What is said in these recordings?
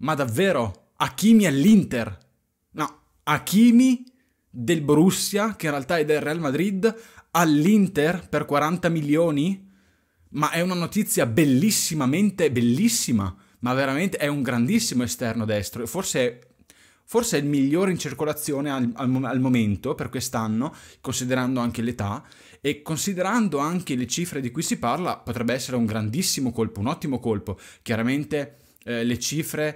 Ma davvero? Hakimi all'Inter? No, Hakimi del Borussia, che in realtà è del Real Madrid, all'Inter per 40 milioni? Ma è una notizia bellissimamente bellissima, ma veramente è un grandissimo esterno destro, forse, forse è il migliore in circolazione al, al, al momento per quest'anno, considerando anche l'età, e considerando anche le cifre di cui si parla, potrebbe essere un grandissimo colpo, un ottimo colpo. Chiaramente eh, le cifre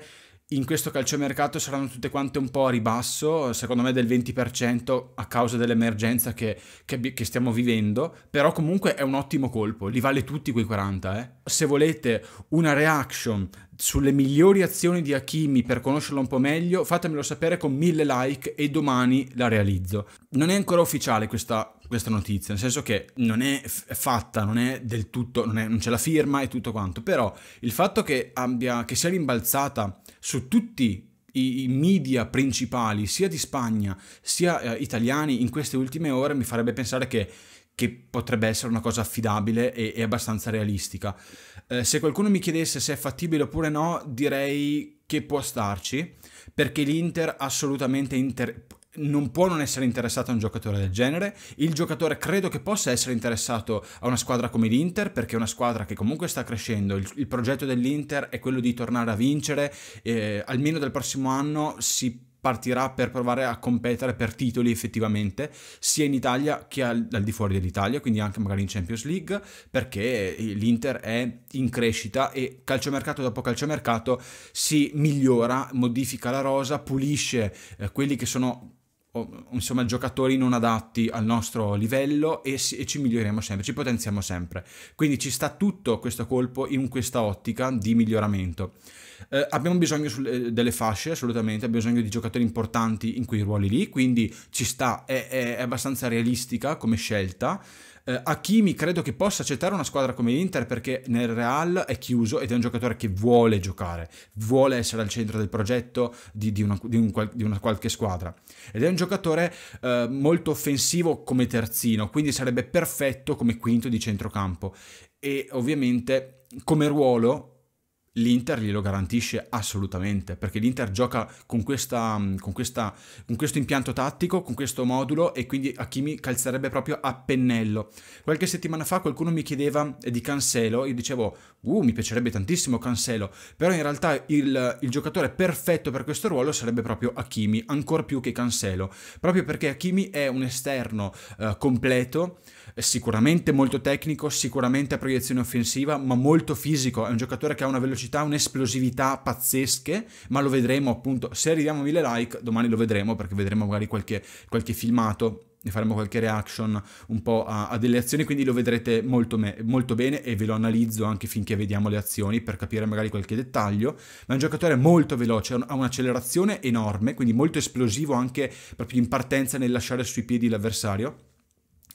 in questo calciomercato saranno tutte quante un po' a ribasso, secondo me del 20% a causa dell'emergenza che, che, che, stiamo vivendo, però comunque è un ottimo colpo, li vale tutti quei 40. Eh. Se volete una reaction sulle migliori azioni di Hakimi per conoscerlo un po' meglio, fatemelo sapere con mille like e domani la realizzo. Non è ancora ufficiale questa, questa notizia, nel senso che non è fatta, non è del tutto, non, è, non c'è la firma e tutto quanto, però il fatto che, abbia, che sia rimbalzata su tutti i media principali, sia di Spagna sia eh, italiani, in queste ultime ore mi farebbe pensare che, che potrebbe essere una cosa affidabile e, e abbastanza realistica. Eh, se qualcuno mi chiedesse se è fattibile oppure no, direi che può starci, perché l'Inter assolutamente inter- non può non essere interessato a un giocatore del genere. Il giocatore credo che possa essere interessato a una squadra come l'Inter, perché è una squadra che comunque sta crescendo. Il, il progetto dell'Inter è quello di tornare a vincere, eh, almeno dal prossimo anno si partirà per provare a competere per titoli effettivamente, sia in Italia che al, al di fuori dell'Italia, quindi anche magari in Champions League, perché l'Inter è in crescita e calciomercato dopo calciomercato si migliora, modifica la rosa, pulisce eh, quelli che sono insomma giocatori non adatti al nostro livello e, si, e, ci miglioriamo sempre, ci potenziamo sempre. Quindi ci sta tutto questo colpo in questa ottica di miglioramento. Eh, abbiamo bisogno su, eh, delle fasce, assolutamente, abbiamo bisogno di giocatori importanti in quei ruoli lì, quindi ci sta, è, è, è abbastanza realistica come scelta. Eh, Hakimi credo che possa accettare una squadra come l'Inter perché nel Real è chiuso ed è un giocatore che vuole giocare, vuole essere al centro del progetto di, di, una, di, un, di una, qualche squadra. Ed è un giocatore eh, molto offensivo come terzino, quindi sarebbe perfetto come quinto di centrocampo. E ovviamente come ruolo l'Inter glielo garantisce assolutamente, perché l'Inter gioca con, questa, con, questa, con, questo impianto tattico, con questo modulo e quindi Hakimi calzerebbe proprio a pennello. Qualche settimana fa qualcuno mi chiedeva di Cancelo, io dicevo uh, mi piacerebbe tantissimo Cancelo, però in realtà il, il giocatore perfetto per questo ruolo sarebbe proprio Hakimi, ancora più che Cancelo, proprio perché Hakimi è un esterno eh, completo, sicuramente molto tecnico, sicuramente a proiezione offensiva, ma molto fisico, è un giocatore che ha una velocità velocità, un'esplosività pazzesche, ma lo vedremo appunto, se arriviamo a 1000 like, domani lo vedremo perché vedremo magari qualche, qualche filmato ne faremo qualche reaction un po' a, a delle azioni, quindi lo vedrete molto, molto, bene e ve lo analizzo anche finché vediamo le azioni per capire magari qualche dettaglio. Ma è un giocatore molto veloce, ha un'accelerazione enorme, quindi molto esplosivo anche proprio in partenza nel lasciare sui piedi l'avversario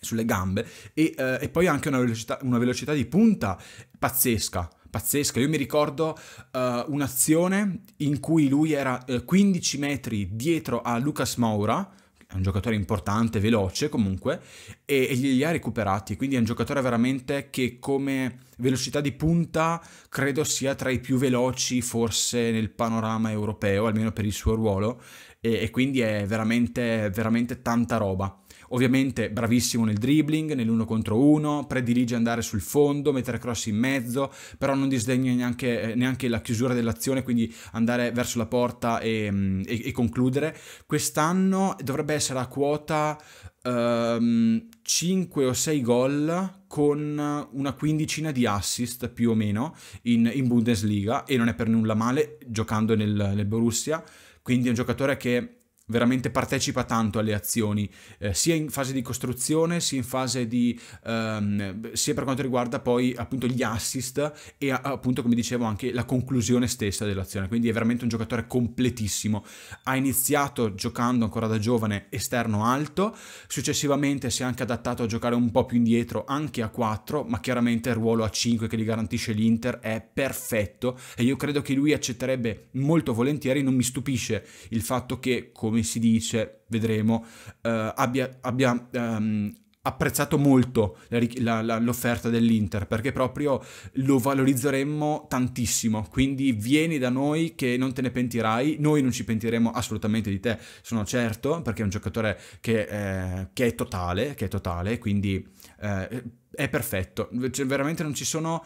sulle gambe e, eh, e poi anche una velocità, una velocità di punta pazzesca pazzesca. Io mi ricordo uh, un'azione in cui lui era uh, eh, 15 metri dietro a Lucas Moura, è un giocatore importante, veloce comunque, e, e li ha recuperati. Quindi è un giocatore veramente che come velocità di punta credo sia tra i più veloci forse nel panorama europeo, almeno per il suo ruolo, e, e quindi è veramente, veramente tanta roba. Ovviamente bravissimo nel dribbling, nell'uno contro uno, predilige andare sul fondo, mettere cross in mezzo, però non disdegna neanche, eh, neanche la chiusura dell'azione, quindi andare verso la porta e, mm, e, e concludere. Quest'anno dovrebbe essere a quota um, ehm, 5 o 6 gol con una quindicina di assist più o meno in, in Bundesliga e non è per nulla male giocando nel, nel Borussia, quindi è un giocatore che veramente partecipa tanto alle azioni, eh, sia in fase di costruzione, sia in fase di... Ehm, sia per quanto riguarda poi appunto gli assist e appunto come dicevo anche la conclusione stessa dell'azione, quindi è veramente un giocatore completissimo. Ha iniziato giocando ancora da giovane esterno alto, successivamente si è anche adattato a giocare un po' più indietro anche a 4, ma chiaramente il ruolo a 5 che gli garantisce l'Inter è perfetto e io credo che lui accetterebbe molto volentieri, non mi stupisce il fatto che come come si dice, vedremo, eh, abbia, abbia ehm, apprezzato molto l'offerta dell'Inter perché proprio lo valorizzeremmo tantissimo quindi vieni da noi che non te ne pentirai noi non ci pentiremo assolutamente di te sono certo perché è un giocatore che, eh, che è totale che è totale quindi eh, è perfetto cioè, veramente non ci sono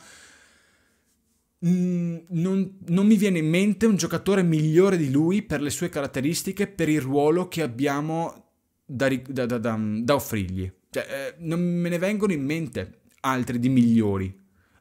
Mm, non, non, mi viene in mente un giocatore migliore di lui per le sue caratteristiche, per il ruolo che abbiamo da, da, da, mm, da offrirgli. Cioè, eh, non me ne vengono in mente altri di migliori,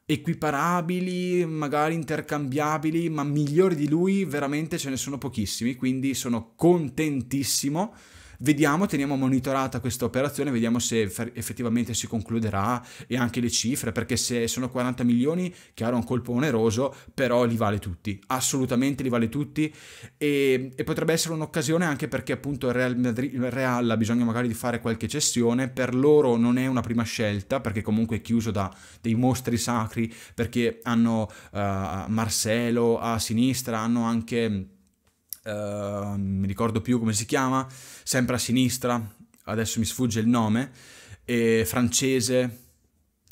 equiparabili, magari intercambiabili, ma migliori di lui veramente ce ne sono pochissimi, quindi sono contentissimo Vediamo, teniamo monitorata questa operazione, vediamo se effettivamente si concluderà e anche le cifre, perché se sono 40 milioni, chiaro, è un colpo oneroso, però li vale tutti, assolutamente li vale tutti e, e potrebbe essere un'occasione anche perché appunto il Real, Madrid, il Real ha bisogno magari di fare qualche cessione, per loro non è una prima scelta perché comunque è chiuso da dei mostri sacri, perché hanno uh, Marcelo a sinistra, hanno anche uh, mi ricordo più come si chiama, sempre a sinistra, adesso mi sfugge il nome, francese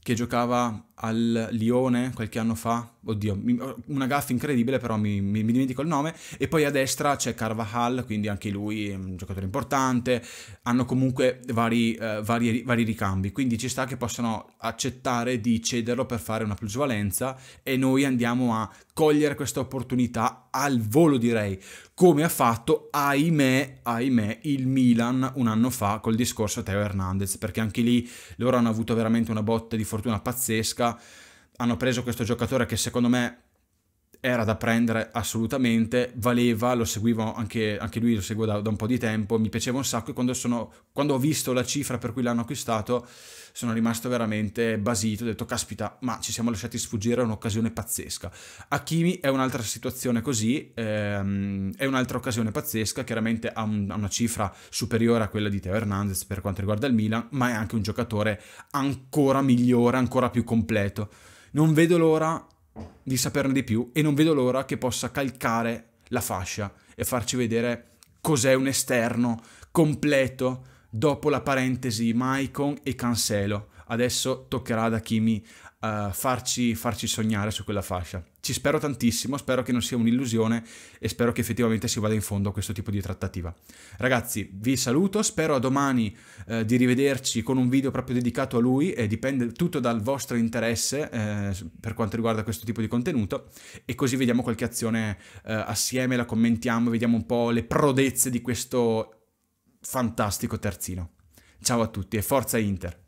che giocava al Lione qualche anno fa, oddio, una gaffa incredibile però mi, mi, mi, dimentico il nome, e poi a destra c'è Carvajal, quindi anche lui è un giocatore importante, hanno comunque vari, eh, vari, vari ricambi, quindi ci sta che possano accettare di cederlo per fare una plusvalenza e noi andiamo a cogliere questa opportunità al volo direi, come ha fatto ahimè, ahimè il Milan un anno fa col discorso Teo Hernandez, perché anche lì loro hanno avuto veramente una botta di fortuna pazzesca, hanno preso questo giocatore che secondo me era da prendere assolutamente, valeva, lo seguivo anche, anche lui, lo seguo da, da, un po' di tempo, mi piaceva un sacco e quando, sono, quando ho visto la cifra per cui l'hanno acquistato sono rimasto veramente basito, ho detto caspita, ma ci siamo lasciati sfuggire è un'occasione pazzesca. Hakimi è un'altra situazione così, ehm, è un'altra occasione pazzesca, chiaramente ha, un, ha, una cifra superiore a quella di Teo Hernandez per quanto riguarda il Milan, ma è anche un giocatore ancora migliore, ancora più completo. Non vedo l'ora di saperne di più e non vedo l'ora che possa calcare la fascia e farci vedere cos'è un esterno completo dopo la parentesi Maicon e Cancelo adesso toccherà ad Hakimi uh, farci, farci sognare su quella fascia. Ci spero tantissimo, spero che non sia un'illusione e spero che effettivamente si vada in fondo a questo tipo di trattativa. Ragazzi, vi saluto, spero a domani eh, di rivederci con un video proprio dedicato a lui e dipende tutto dal vostro interesse eh, per quanto riguarda questo tipo di contenuto e così vediamo qualche azione eh, assieme, la commentiamo, vediamo un po' le prodezze di questo fantastico terzino. Ciao a tutti e forza Inter!